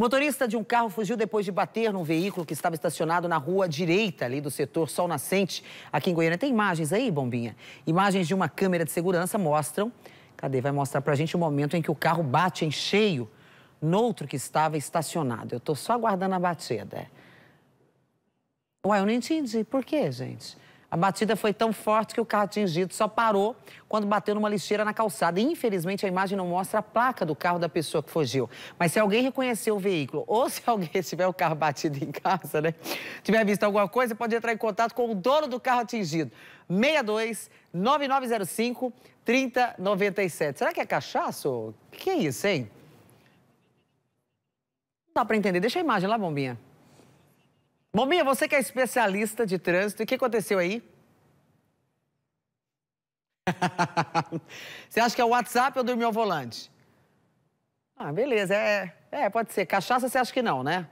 O motorista de um carro fugiu depois de bater num veículo que estava estacionado na rua direita, ali do setor Sol Nascente, aqui em Goiânia. Tem imagens aí, Bombinha? Imagens de uma câmera de segurança mostram. Cadê? Vai mostrar pra gente o momento em que o carro bate em cheio no outro que estava estacionado. Eu tô só aguardando a batida. Ué, eu não entendi. Por quê, gente? A batida foi tão forte que o carro atingido só parou quando bateu numa lixeira na calçada. Infelizmente, a imagem não mostra a placa do carro da pessoa que fugiu. Mas se alguém reconhecer o veículo ou se alguém tiver o carro batido em casa, né? Tiver visto alguma coisa, pode entrar em contato com o dono do carro atingido. 62 9905 3097. Será que é cachaço? O que é isso, hein? Não dá para entender. Deixa a imagem lá, bombinha. Bombinha, você que é especialista de trânsito, o que aconteceu aí? você acha que é o WhatsApp ou dormiu ao volante? Ah, beleza, é, é, pode ser. Cachaça você acha que não, né?